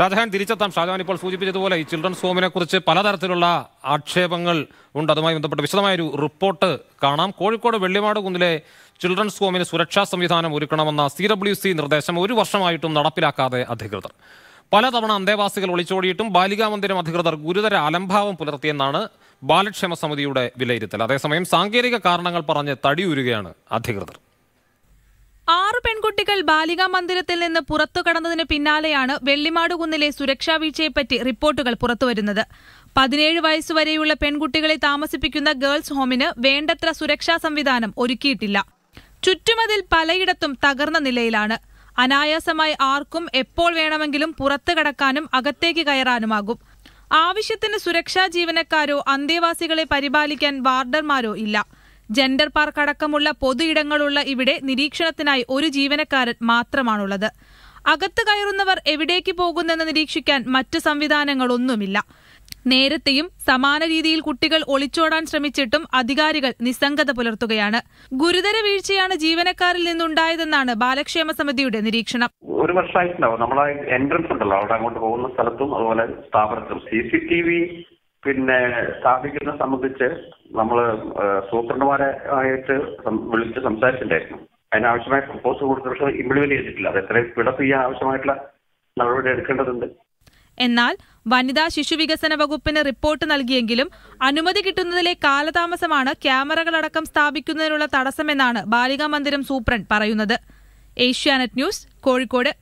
രാജഹാൻ തിരിച്ചെത്താം ഷാജഹാൻ ഇപ്പോൾ സൂചിപ്പിച്ചതുപോലെ ഈ ചിൽഡ്രൻസ് ഹോമിനെ കുറിച്ച് പലതരത്തിലുള്ള ആക്ഷേപങ്ങൾ ഉണ്ട് അതുമായി ബന്ധപ്പെട്ട് ഒരു റിപ്പോർട്ട് കാണാം കോഴിക്കോട് വെള്ളിമാട് കുന്നിലെ ചിൽഡ്രൻസ് ഹോമിന് സുരക്ഷാ സംവിധാനം ഒരുക്കണമെന്ന സി ഡബ്ല്യു സി നിർദ്ദേശം ഒരു വർഷമായിട്ടും നടപ്പിലാക്കാതെ അധികൃതർ പലതവണ അന്തേവാസികൾ ഒളിച്ചോടിയിട്ടും ബാലികാ മന്ദിരം അധികൃതർ ഗുരുതര അലംഭാവം പുലർത്തിയെന്നാണ് ബാലക്ഷേമ സമിതിയുടെ വിലയിരുത്തൽ അതേസമയം സാങ്കേതിക കാരണങ്ങൾ പറഞ്ഞ് തടിയൂരുകയാണ് അധികൃതർ പെൺകുട്ടികൾ ബാലികാ മന്ദിരത്തിൽ നിന്ന് പുറത്തു കടന്നതിന് പിന്നാലെയാണ് വെള്ളിമാടുകുന്നിലെ സുരക്ഷാ വീഴ്ചയെപ്പറ്റി റിപ്പോർട്ടുകൾ പുറത്തുവരുന്നത് പതിനേഴ് വയസ്സുവരെയുള്ള പെൺകുട്ടികളെ താമസിപ്പിക്കുന്ന ഗേൾസ് ഹോമിന് വേണ്ടത്ര സുരക്ഷാ സംവിധാനം ഒരുക്കിയിട്ടില്ല ചുറ്റുമതിൽ പലയിടത്തും തകർന്ന നിലയിലാണ് അനായാസമായി ആർക്കും എപ്പോൾ വേണമെങ്കിലും പുറത്തു കടക്കാനും അകത്തേക്ക് കയറാനുമാകും ആവശ്യത്തിന് സുരക്ഷാ ജീവനക്കാരോ അന്തേവാസികളെ പരിപാലിക്കാൻ വാർഡർമാരോ ഇല്ല ജെൻഡർ പാർക്ക് അടക്കമുള്ള പൊതു ഇടങ്ങളുള്ള ഇവിടെ നിരീക്ഷണത്തിനായി ഒരു ജീവനക്കാരൻ മാത്രമാണുള്ളത് അകത്ത് കയറുന്നവർ എവിടേക്ക് പോകുന്നെന്ന് നിരീക്ഷിക്കാൻ മറ്റ് സംവിധാനങ്ങളൊന്നുമില്ല നേരത്തെയും സമാന രീതിയിൽ കുട്ടികൾ ഒളിച്ചോടാൻ ശ്രമിച്ചിട്ടും അധികാരികൾ നിസ്സംഗത പുലർത്തുകയാണ് ഗുരുതര വീഴ്ചയാണ് ജീവനക്കാരിൽ നിന്നുണ്ടായതെന്നാണ് ബാലക്ഷേമ സമിതിയുടെ നിരീക്ഷണം ഒരു വർഷമായിട്ടുണ്ടാവും നമ്മളെ എൻട്രൻസ് ഉണ്ടല്ലോ അവിടെ അങ്ങോട്ട് പോകുന്ന സ്ഥലത്തും അതുപോലെ സ്ഥാപനത്തിലും സി സി ടി വി പിന്നെ സ്ഥാപിക്കുന്ന സംബന്ധിച്ച് നമ്മൾ സൂപ്രണ്ടുമാരെ ആയിട്ട് വിളിച്ച് സംസാരിച്ചിട്ടുണ്ടായിരുന്നു അതിനാവശ്യമായ പ്രപ്പോസൽ കൊടുത്ത പക്ഷേ ഇംപ്ലിമെന്റ് ചെയ്തിട്ടില്ല അത് എത്രയും പിടപ്പ് ചെയ്യാൻ ആവശ്യമായിട്ടുള്ള നടപടി എടുക്കേണ്ടതുണ്ട് എന്നാൽ വനിതാ ശിശു വികസന വകുപ്പിന് റിപ്പോർട്ട് നൽകിയെങ്കിലും അനുമതി കിട്ടുന്നതിലെ കാലതാമസമാണ് ക്യാമറകളടക്കം സ്ഥാപിക്കുന്നതിനുള്ള തടസ്സമെന്നാണ് ബാലികാ മന്ദിരം സൂപ്രണ്ട് പറയുന്നത് ഏഷ്യാനെറ്റ് ന്യൂസ് കോഴിക്കോട്